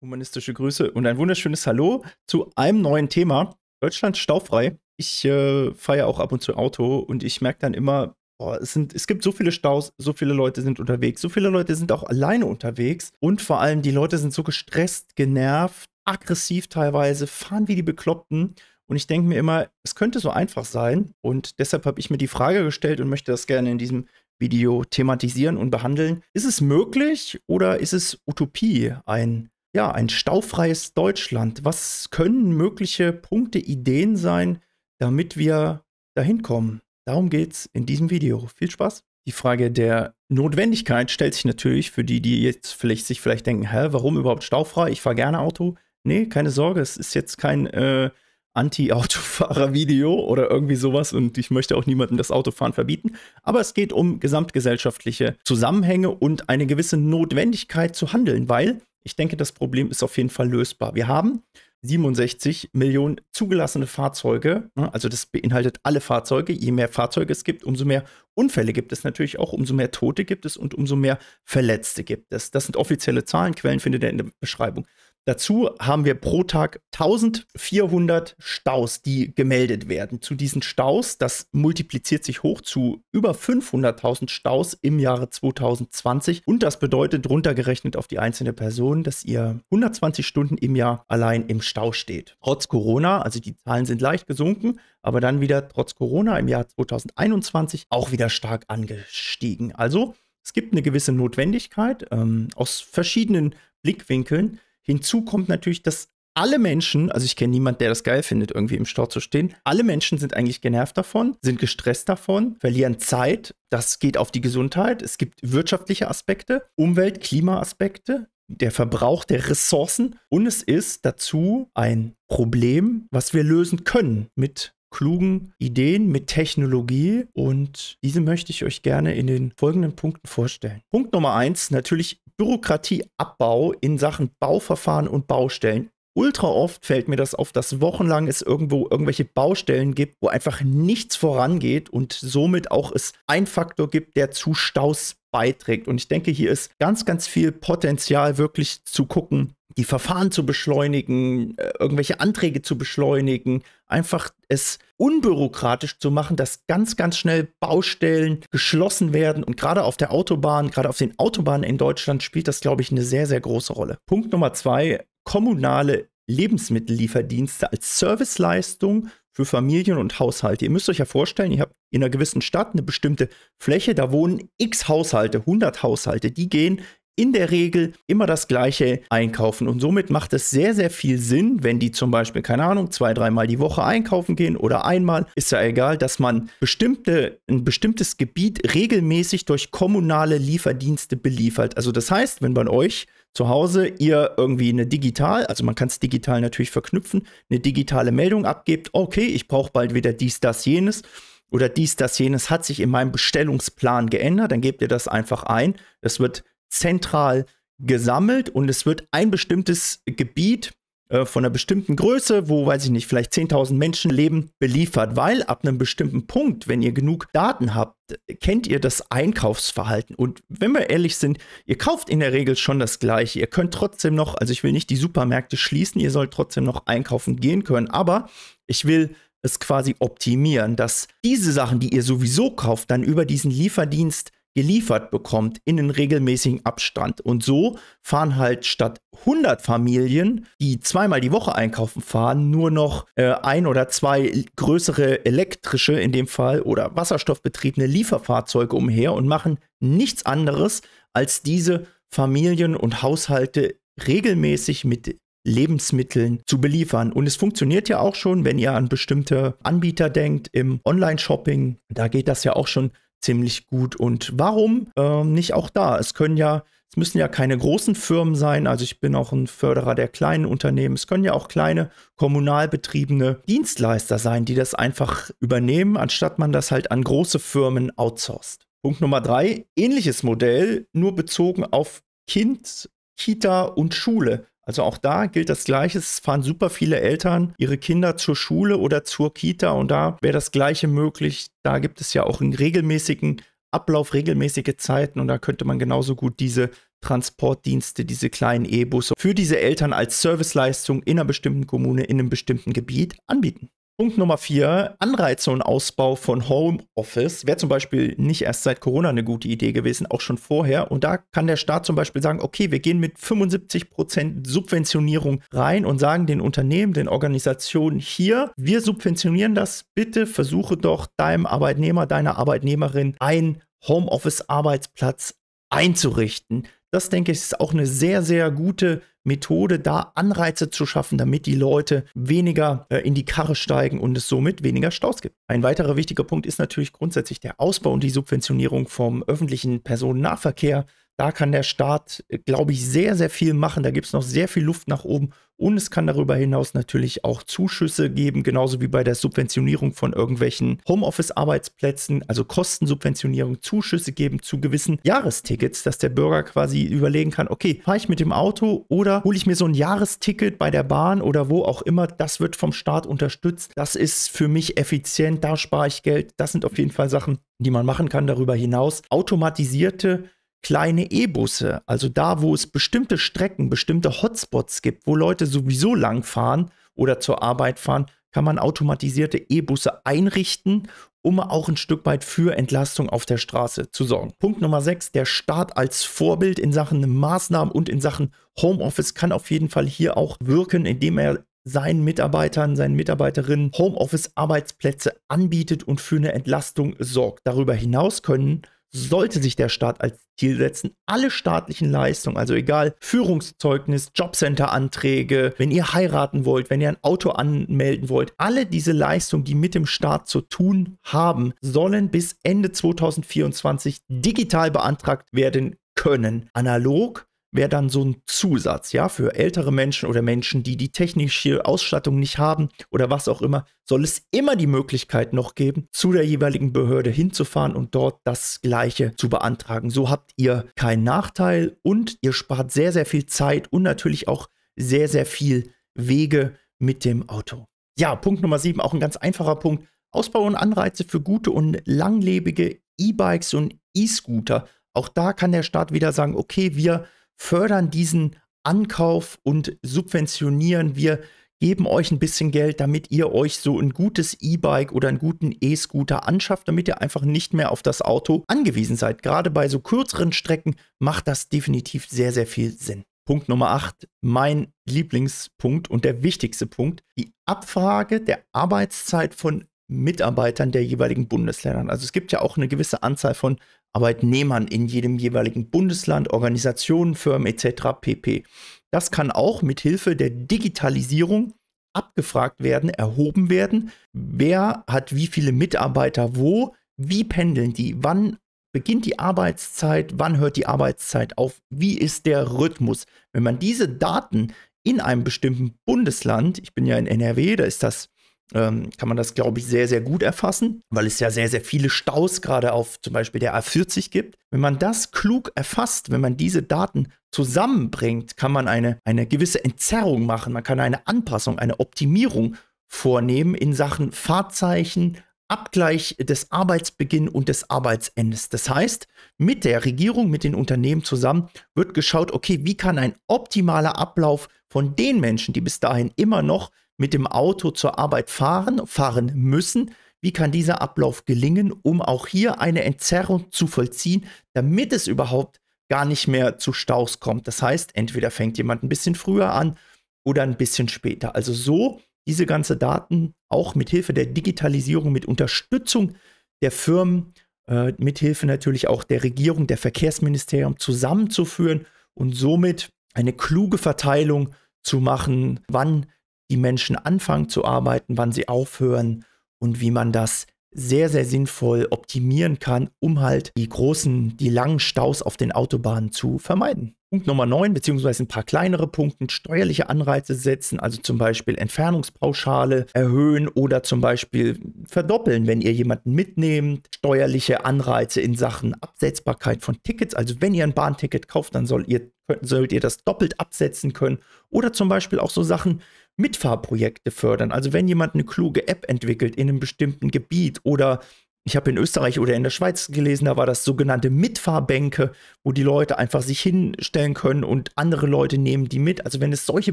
Humanistische Grüße und ein wunderschönes Hallo zu einem neuen Thema. Deutschland staufrei. Ich äh, fahre ja auch ab und zu Auto und ich merke dann immer, oh, es, sind, es gibt so viele Staus, so viele Leute sind unterwegs, so viele Leute sind auch alleine unterwegs und vor allem die Leute sind so gestresst, genervt, aggressiv teilweise, fahren wie die Bekloppten. Und ich denke mir immer, es könnte so einfach sein. Und deshalb habe ich mir die Frage gestellt und möchte das gerne in diesem Video thematisieren und behandeln. Ist es möglich oder ist es Utopie, ein ja, ein staufreies Deutschland? Was können mögliche Punkte, Ideen sein, damit wir dahin kommen? Darum geht es in diesem Video. Viel Spaß! Die Frage der Notwendigkeit stellt sich natürlich für die, die jetzt vielleicht sich vielleicht denken, hä, warum überhaupt staufrei? Ich fahre gerne Auto. Nee, keine Sorge, es ist jetzt kein äh, Anti-Autofahrer-Video oder irgendwie sowas und ich möchte auch niemandem das Autofahren verbieten. Aber es geht um gesamtgesellschaftliche Zusammenhänge und eine gewisse Notwendigkeit zu handeln, weil ich denke, das Problem ist auf jeden Fall lösbar. Wir haben 67 Millionen zugelassene Fahrzeuge. Ne? Also das beinhaltet alle Fahrzeuge. Je mehr Fahrzeuge es gibt, umso mehr Unfälle gibt es natürlich auch, umso mehr Tote gibt es und umso mehr Verletzte gibt es. Das sind offizielle Zahlen, Quellen findet ihr in der Beschreibung. Dazu haben wir pro Tag 1400 Staus, die gemeldet werden. Zu diesen Staus, das multipliziert sich hoch zu über 500.000 Staus im Jahre 2020. Und das bedeutet runtergerechnet auf die einzelne Person, dass ihr 120 Stunden im Jahr allein im Stau steht. Trotz Corona, also die Zahlen sind leicht gesunken, aber dann wieder trotz Corona im Jahr 2021 auch wieder stark angestiegen. Also es gibt eine gewisse Notwendigkeit ähm, aus verschiedenen Blickwinkeln Hinzu kommt natürlich, dass alle Menschen, also ich kenne niemanden, der das geil findet, irgendwie im Stau zu stehen, alle Menschen sind eigentlich genervt davon, sind gestresst davon, verlieren Zeit. Das geht auf die Gesundheit. Es gibt wirtschaftliche Aspekte, Umwelt-, Klimaaspekte, der Verbrauch der Ressourcen und es ist dazu ein Problem, was wir lösen können mit klugen Ideen, mit Technologie und diese möchte ich euch gerne in den folgenden Punkten vorstellen. Punkt Nummer eins, natürlich Bürokratieabbau in Sachen Bauverfahren und Baustellen. Ultra oft fällt mir das auf, dass wochenlang es irgendwo irgendwelche Baustellen gibt, wo einfach nichts vorangeht und somit auch es einen Faktor gibt, der zu Staus beiträgt. Und ich denke, hier ist ganz, ganz viel Potenzial, wirklich zu gucken, die Verfahren zu beschleunigen, äh, irgendwelche Anträge zu beschleunigen, einfach es unbürokratisch zu machen, dass ganz, ganz schnell Baustellen geschlossen werden. Und gerade auf der Autobahn, gerade auf den Autobahnen in Deutschland spielt das, glaube ich, eine sehr, sehr große Rolle. Punkt Nummer zwei, kommunale Lebensmittellieferdienste als Serviceleistung für Familien und Haushalte. Ihr müsst euch ja vorstellen, ihr habt in einer gewissen Stadt eine bestimmte Fläche, da wohnen x Haushalte, 100 Haushalte, die gehen in der Regel immer das gleiche einkaufen. Und somit macht es sehr, sehr viel Sinn, wenn die zum Beispiel, keine Ahnung, zwei, dreimal die Woche einkaufen gehen oder einmal, ist ja egal, dass man bestimmte, ein bestimmtes Gebiet regelmäßig durch kommunale Lieferdienste beliefert. Also das heißt, wenn bei euch zu Hause ihr irgendwie eine digital, also man kann es digital natürlich verknüpfen, eine digitale Meldung abgibt, okay, ich brauche bald wieder dies, das, jenes oder dies, das, jenes hat sich in meinem Bestellungsplan geändert, dann gebt ihr das einfach ein. Das wird zentral gesammelt und es wird ein bestimmtes Gebiet äh, von einer bestimmten Größe, wo, weiß ich nicht, vielleicht 10.000 Menschen leben, beliefert, weil ab einem bestimmten Punkt, wenn ihr genug Daten habt, kennt ihr das Einkaufsverhalten. Und wenn wir ehrlich sind, ihr kauft in der Regel schon das Gleiche. Ihr könnt trotzdem noch, also ich will nicht die Supermärkte schließen, ihr sollt trotzdem noch einkaufen gehen können, aber ich will es quasi optimieren, dass diese Sachen, die ihr sowieso kauft, dann über diesen Lieferdienst geliefert bekommt in einen regelmäßigen Abstand. Und so fahren halt statt 100 Familien, die zweimal die Woche einkaufen fahren, nur noch äh, ein oder zwei größere elektrische, in dem Fall, oder wasserstoffbetriebene Lieferfahrzeuge umher und machen nichts anderes, als diese Familien und Haushalte regelmäßig mit Lebensmitteln zu beliefern. Und es funktioniert ja auch schon, wenn ihr an bestimmte Anbieter denkt im Online-Shopping. Da geht das ja auch schon ziemlich gut. Und warum ähm, nicht auch da? Es können ja, es müssen ja keine großen Firmen sein. Also ich bin auch ein Förderer der kleinen Unternehmen. Es können ja auch kleine kommunal betriebene Dienstleister sein, die das einfach übernehmen, anstatt man das halt an große Firmen outsourced. Punkt Nummer drei, ähnliches Modell, nur bezogen auf Kind, Kita und Schule. Also auch da gilt das Gleiche. Es fahren super viele Eltern ihre Kinder zur Schule oder zur Kita und da wäre das Gleiche möglich. Da gibt es ja auch einen regelmäßigen Ablauf, regelmäßige Zeiten und da könnte man genauso gut diese Transportdienste, diese kleinen E-Busse für diese Eltern als Serviceleistung in einer bestimmten Kommune, in einem bestimmten Gebiet anbieten. Punkt Nummer vier, Anreize und Ausbau von Homeoffice wäre zum Beispiel nicht erst seit Corona eine gute Idee gewesen, auch schon vorher. Und da kann der Staat zum Beispiel sagen, okay, wir gehen mit 75% Subventionierung rein und sagen den Unternehmen, den Organisationen hier, wir subventionieren das, bitte versuche doch deinem Arbeitnehmer, deiner Arbeitnehmerin einen Homeoffice-Arbeitsplatz einzurichten. Das denke ich ist auch eine sehr, sehr gute Methode, da Anreize zu schaffen, damit die Leute weniger äh, in die Karre steigen und es somit weniger Staus gibt. Ein weiterer wichtiger Punkt ist natürlich grundsätzlich der Ausbau und die Subventionierung vom öffentlichen Personennahverkehr. Da kann der Staat, glaube ich, sehr, sehr viel machen. Da gibt es noch sehr viel Luft nach oben. Und es kann darüber hinaus natürlich auch Zuschüsse geben, genauso wie bei der Subventionierung von irgendwelchen Homeoffice-Arbeitsplätzen, also Kostensubventionierung, Zuschüsse geben zu gewissen Jahrestickets, dass der Bürger quasi überlegen kann, okay, fahre ich mit dem Auto oder hole ich mir so ein Jahresticket bei der Bahn oder wo auch immer. Das wird vom Staat unterstützt. Das ist für mich effizient, da spare ich Geld. Das sind auf jeden Fall Sachen, die man machen kann darüber hinaus. Automatisierte kleine E-Busse, also da, wo es bestimmte Strecken, bestimmte Hotspots gibt, wo Leute sowieso langfahren oder zur Arbeit fahren, kann man automatisierte E-Busse einrichten, um auch ein Stück weit für Entlastung auf der Straße zu sorgen. Punkt Nummer 6, der Staat als Vorbild in Sachen Maßnahmen und in Sachen Homeoffice kann auf jeden Fall hier auch wirken, indem er seinen Mitarbeitern, seinen Mitarbeiterinnen Homeoffice-Arbeitsplätze anbietet und für eine Entlastung sorgt. Darüber hinaus können sollte sich der Staat als Ziel setzen, alle staatlichen Leistungen, also egal Führungszeugnis, Jobcenter-Anträge, wenn ihr heiraten wollt, wenn ihr ein Auto anmelden wollt, alle diese Leistungen, die mit dem Staat zu tun haben, sollen bis Ende 2024 digital beantragt werden können. Analog wäre dann so ein Zusatz, ja, für ältere Menschen oder Menschen, die die technische Ausstattung nicht haben oder was auch immer, soll es immer die Möglichkeit noch geben, zu der jeweiligen Behörde hinzufahren und dort das Gleiche zu beantragen. So habt ihr keinen Nachteil und ihr spart sehr, sehr viel Zeit und natürlich auch sehr, sehr viel Wege mit dem Auto. Ja, Punkt Nummer 7, auch ein ganz einfacher Punkt. Ausbau und Anreize für gute und langlebige E-Bikes und E-Scooter. Auch da kann der Staat wieder sagen, okay, wir fördern diesen Ankauf und subventionieren. Wir geben euch ein bisschen Geld, damit ihr euch so ein gutes E-Bike oder einen guten E-Scooter anschafft, damit ihr einfach nicht mehr auf das Auto angewiesen seid. Gerade bei so kürzeren Strecken macht das definitiv sehr, sehr viel Sinn. Punkt Nummer 8, mein Lieblingspunkt und der wichtigste Punkt, die Abfrage der Arbeitszeit von Mitarbeitern der jeweiligen Bundesländer. Also es gibt ja auch eine gewisse Anzahl von Arbeitnehmern in jedem jeweiligen Bundesland, Organisationen, Firmen etc. pp. Das kann auch mit Hilfe der Digitalisierung abgefragt werden, erhoben werden. Wer hat wie viele Mitarbeiter wo? Wie pendeln die? Wann beginnt die Arbeitszeit? Wann hört die Arbeitszeit auf? Wie ist der Rhythmus? Wenn man diese Daten in einem bestimmten Bundesland, ich bin ja in NRW, da ist das ähm, kann man das, glaube ich, sehr, sehr gut erfassen, weil es ja sehr, sehr viele Staus gerade auf zum Beispiel der A40 gibt. Wenn man das klug erfasst, wenn man diese Daten zusammenbringt, kann man eine, eine gewisse Entzerrung machen, man kann eine Anpassung, eine Optimierung vornehmen in Sachen Fahrzeichen, Abgleich des Arbeitsbeginn und des Arbeitsendes. Das heißt, mit der Regierung, mit den Unternehmen zusammen wird geschaut, okay, wie kann ein optimaler Ablauf von den Menschen, die bis dahin immer noch mit dem Auto zur Arbeit fahren, fahren müssen. Wie kann dieser Ablauf gelingen, um auch hier eine Entzerrung zu vollziehen, damit es überhaupt gar nicht mehr zu Staus kommt? Das heißt, entweder fängt jemand ein bisschen früher an oder ein bisschen später. Also so diese ganze Daten auch mit Hilfe der Digitalisierung, mit Unterstützung der Firmen, äh, mit Hilfe natürlich auch der Regierung, der Verkehrsministerium zusammenzuführen und somit eine kluge Verteilung zu machen, wann die Menschen anfangen zu arbeiten, wann sie aufhören und wie man das sehr, sehr sinnvoll optimieren kann, um halt die großen, die langen Staus auf den Autobahnen zu vermeiden. Punkt Nummer 9, beziehungsweise ein paar kleinere Punkte, steuerliche Anreize setzen, also zum Beispiel Entfernungspauschale erhöhen oder zum Beispiel verdoppeln, wenn ihr jemanden mitnehmt, steuerliche Anreize in Sachen Absetzbarkeit von Tickets, also wenn ihr ein Bahnticket kauft, dann sollt ihr, sollt ihr das doppelt absetzen können oder zum Beispiel auch so Sachen Mitfahrprojekte fördern. Also wenn jemand eine kluge App entwickelt in einem bestimmten Gebiet oder ich habe in Österreich oder in der Schweiz gelesen, da war das sogenannte Mitfahrbänke, wo die Leute einfach sich hinstellen können und andere Leute nehmen die mit. Also wenn es solche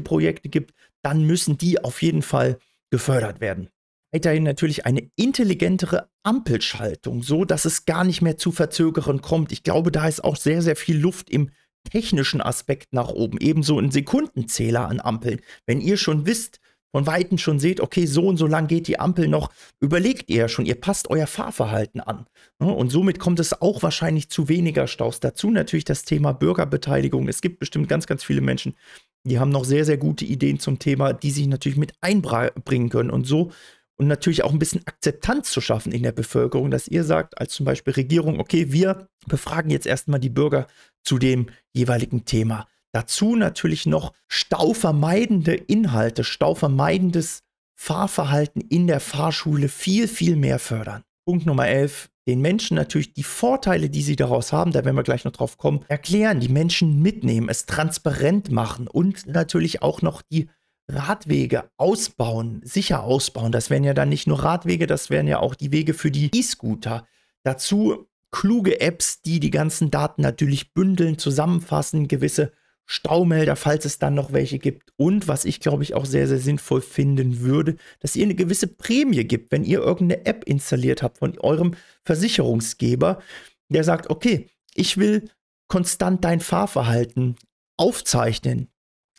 Projekte gibt, dann müssen die auf jeden Fall gefördert werden. Weiterhin natürlich eine intelligentere Ampelschaltung, so dass es gar nicht mehr zu Verzögerungen kommt. Ich glaube, da ist auch sehr, sehr viel Luft im technischen Aspekt nach oben, ebenso ein Sekundenzähler an Ampeln. Wenn ihr schon wisst, von Weitem schon seht, okay, so und so lang geht die Ampel noch, überlegt ihr ja schon, ihr passt euer Fahrverhalten an. Ne, und somit kommt es auch wahrscheinlich zu weniger Staus. Dazu natürlich das Thema Bürgerbeteiligung. Es gibt bestimmt ganz, ganz viele Menschen, die haben noch sehr, sehr gute Ideen zum Thema, die sich natürlich mit einbringen können. Und so und natürlich auch ein bisschen Akzeptanz zu schaffen in der Bevölkerung, dass ihr sagt, als zum Beispiel Regierung, okay, wir befragen jetzt erstmal die Bürger zu dem jeweiligen Thema. Dazu natürlich noch stauvermeidende Inhalte, stauvermeidendes Fahrverhalten in der Fahrschule viel, viel mehr fördern. Punkt Nummer 11, den Menschen natürlich die Vorteile, die sie daraus haben, da werden wir gleich noch drauf kommen, erklären, die Menschen mitnehmen, es transparent machen und natürlich auch noch die Radwege ausbauen, sicher ausbauen. Das wären ja dann nicht nur Radwege, das wären ja auch die Wege für die E-Scooter. Dazu kluge Apps, die die ganzen Daten natürlich bündeln, zusammenfassen, gewisse Staumelder, falls es dann noch welche gibt. Und was ich, glaube ich, auch sehr, sehr sinnvoll finden würde, dass ihr eine gewisse Prämie gibt, wenn ihr irgendeine App installiert habt von eurem Versicherungsgeber, der sagt, okay, ich will konstant dein Fahrverhalten aufzeichnen.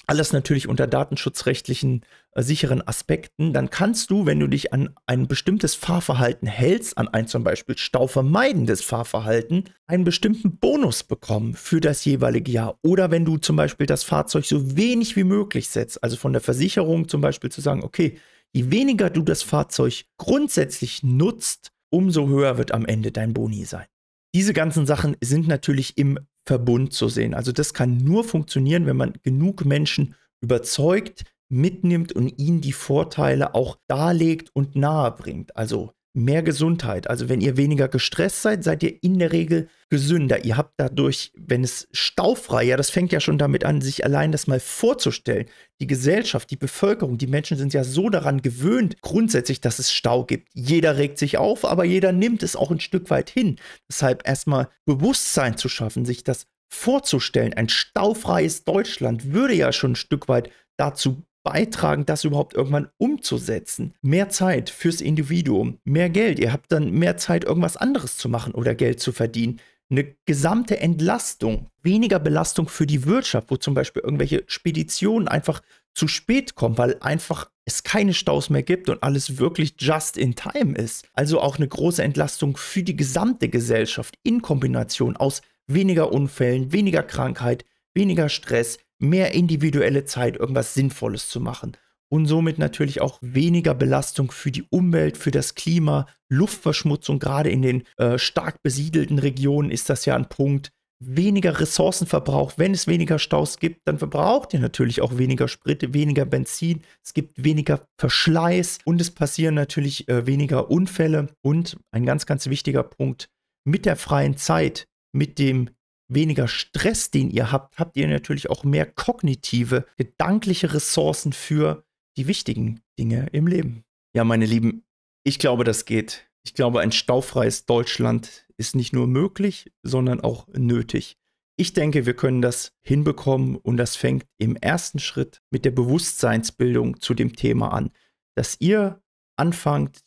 Alles natürlich unter datenschutzrechtlichen äh, sicheren Aspekten. Dann kannst du, wenn du dich an ein bestimmtes Fahrverhalten hältst, an ein zum Beispiel stauvermeidendes Fahrverhalten, einen bestimmten Bonus bekommen für das jeweilige Jahr. Oder wenn du zum Beispiel das Fahrzeug so wenig wie möglich setzt, also von der Versicherung zum Beispiel zu sagen, okay, je weniger du das Fahrzeug grundsätzlich nutzt, umso höher wird am Ende dein Boni sein. Diese ganzen Sachen sind natürlich im Verbund zu sehen. Also das kann nur funktionieren, wenn man genug Menschen überzeugt, mitnimmt und ihnen die Vorteile auch darlegt und nahe bringt. Also mehr Gesundheit. Also wenn ihr weniger gestresst seid, seid ihr in der Regel gesünder. Ihr habt dadurch, wenn es staufrei, ja, das fängt ja schon damit an, sich allein das mal vorzustellen. Die Gesellschaft, die Bevölkerung, die Menschen sind ja so daran gewöhnt, grundsätzlich, dass es Stau gibt. Jeder regt sich auf, aber jeder nimmt es auch ein Stück weit hin. Deshalb erstmal Bewusstsein zu schaffen, sich das vorzustellen. Ein staufreies Deutschland würde ja schon ein Stück weit dazu beitragen, das überhaupt irgendwann umzusetzen. Mehr Zeit fürs Individuum, mehr Geld. Ihr habt dann mehr Zeit, irgendwas anderes zu machen oder Geld zu verdienen. Eine gesamte Entlastung, weniger Belastung für die Wirtschaft, wo zum Beispiel irgendwelche Speditionen einfach zu spät kommen, weil einfach es keine Staus mehr gibt und alles wirklich just in time ist. Also auch eine große Entlastung für die gesamte Gesellschaft in Kombination aus weniger Unfällen, weniger Krankheit, weniger Stress, mehr individuelle Zeit, irgendwas Sinnvolles zu machen. Und somit natürlich auch weniger Belastung für die Umwelt, für das Klima, Luftverschmutzung. Gerade in den äh, stark besiedelten Regionen ist das ja ein Punkt. Weniger Ressourcenverbrauch. Wenn es weniger Staus gibt, dann verbraucht ihr natürlich auch weniger Sprit, weniger Benzin. Es gibt weniger Verschleiß und es passieren natürlich äh, weniger Unfälle. Und ein ganz, ganz wichtiger Punkt mit der freien Zeit, mit dem weniger Stress, den ihr habt, habt ihr natürlich auch mehr kognitive, gedankliche Ressourcen für die wichtigen Dinge im Leben. Ja, meine Lieben, ich glaube, das geht. Ich glaube, ein staufreies Deutschland ist nicht nur möglich, sondern auch nötig. Ich denke, wir können das hinbekommen und das fängt im ersten Schritt mit der Bewusstseinsbildung zu dem Thema an, dass ihr anfangt,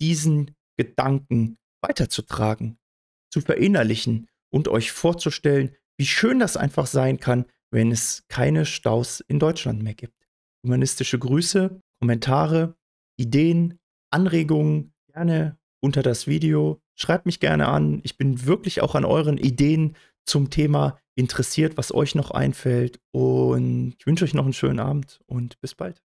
diesen Gedanken weiterzutragen, zu verinnerlichen und euch vorzustellen, wie schön das einfach sein kann, wenn es keine Staus in Deutschland mehr gibt. Humanistische Grüße, Kommentare, Ideen, Anregungen gerne unter das Video. Schreibt mich gerne an. Ich bin wirklich auch an euren Ideen zum Thema interessiert, was euch noch einfällt. Und ich wünsche euch noch einen schönen Abend und bis bald.